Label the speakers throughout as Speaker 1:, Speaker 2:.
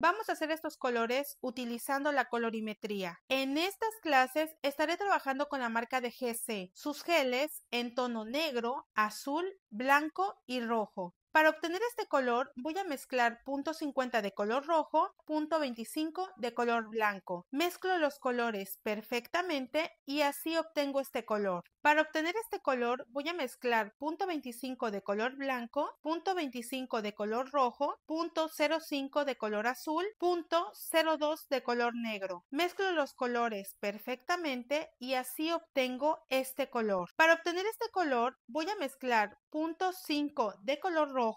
Speaker 1: Vamos a hacer estos colores utilizando la colorimetría. En estas clases estaré trabajando con la marca de GC, sus geles en tono negro, azul, blanco y rojo. Para obtener este color voy a mezclar .50 de color rojo, .25 de color blanco. Mezclo los colores perfectamente y así obtengo este color. Para obtener este color voy a mezclar .25 de color blanco, .25 de color rojo, .05 de color azul, .02 de color negro. Mezclo los colores perfectamente y así obtengo este color. Para obtener este color voy a mezclar .5 de color rojo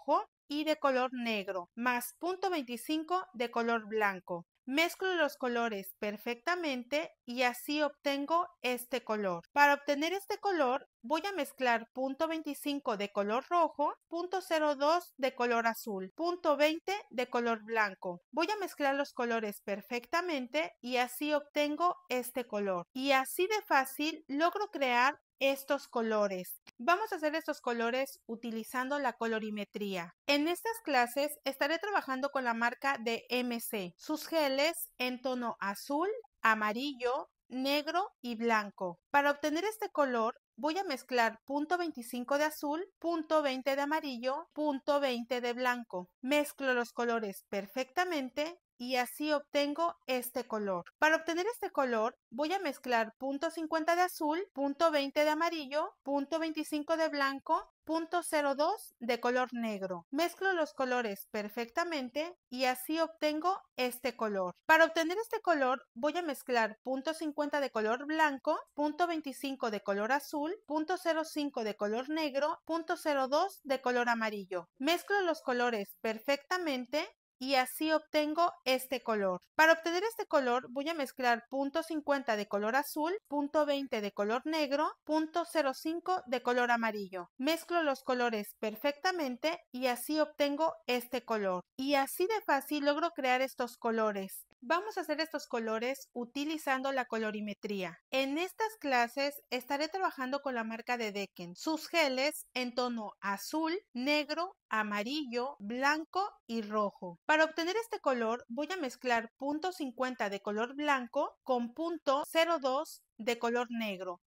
Speaker 1: y de color negro, más 25 de color blanco. Mezclo los colores perfectamente y así obtengo este color. Para obtener este color voy a mezclar 25 de color rojo, punto 02 de color azul, 20 de color blanco. Voy a mezclar los colores perfectamente y así obtengo este color. Y así de fácil logro crear estos colores. Vamos a hacer estos colores utilizando la colorimetría. En estas clases estaré trabajando con la marca de MC, sus geles en tono azul, amarillo, negro y blanco. Para obtener este color voy a mezclar punto 25 de azul, punto 20 de amarillo, punto 20 de blanco. Mezclo los colores perfectamente y así obtengo este color. Para obtener este color voy a mezclar punto 50 de azul, punto 20 de amarillo, punto 25 de blanco, punto 02 de color negro. Mezclo los colores perfectamente y así obtengo este color. Para obtener este color voy a mezclar punto 50 de color blanco, punto 25 de color azul, .05 0.05 de color negro, .02 de color amarillo. Mezclo los colores perfectamente y así obtengo este color. Para obtener este color voy a mezclar .50 de color azul, .20 de color negro, .05 de color amarillo. Mezclo los colores perfectamente y así obtengo este color. Y así de fácil logro crear estos colores. Vamos a hacer estos colores utilizando la colorimetría. En estas clases estaré trabajando con la marca de Decken, sus geles en tono azul, negro, amarillo, blanco y rojo. Para obtener este color voy a mezclar .50 de color blanco con .02 de color negro.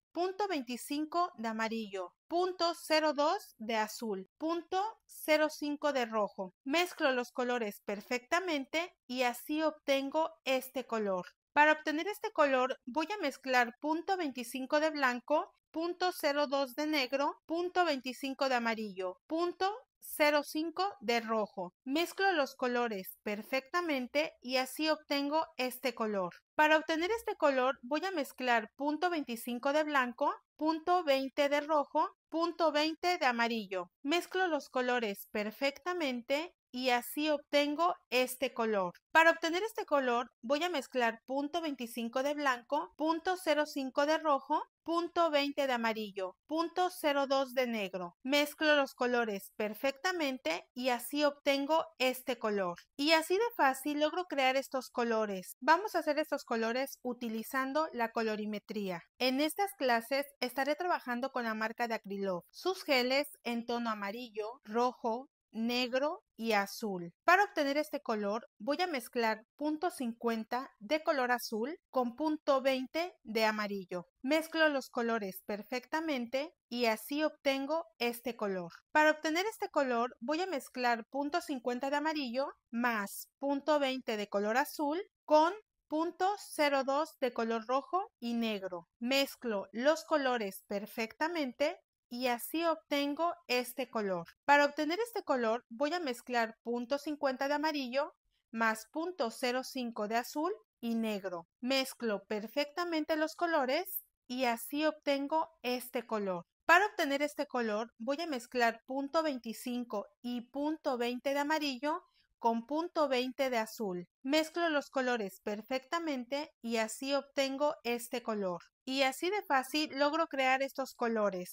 Speaker 1: 25 de amarillo, punto 02 de azul, punto 05 de rojo. Mezclo los colores perfectamente y así obtengo este color. Para obtener este color voy a mezclar punto 25 de blanco, punto 02 de negro, punto 25 de amarillo, punto 05 de rojo. Mezclo los colores perfectamente y así obtengo este color. Para obtener este color voy a mezclar punto 25 de blanco, punto 20 de rojo, punto 20 de amarillo. Mezclo los colores perfectamente y así obtengo este color. Para obtener este color voy a mezclar punto 25 de blanco, punto 05 de rojo, punto 20 de amarillo, punto 02 de negro. Mezclo los colores perfectamente y así obtengo este color. Y así de fácil logro crear estos colores. Vamos a hacer estos colores utilizando la colorimetría. En estas clases estaré trabajando con la marca de Acrylov, sus geles en tono amarillo, rojo, negro y azul. Para obtener este color voy a mezclar punto 50 de color azul con punto 20 de amarillo. Mezclo los colores perfectamente y así obtengo este color. Para obtener este color voy a mezclar punto 50 de amarillo más punto 20 de color azul con 02 de color rojo y negro. Mezclo los colores perfectamente y así obtengo este color. Para obtener este color voy a mezclar 50 de amarillo más 05 de azul y negro. Mezclo perfectamente los colores y así obtengo este color. Para obtener este color voy a mezclar 25 y 20 de amarillo con 20 de azul. Mezclo los colores perfectamente y así obtengo este color. Y así de fácil logro crear estos colores.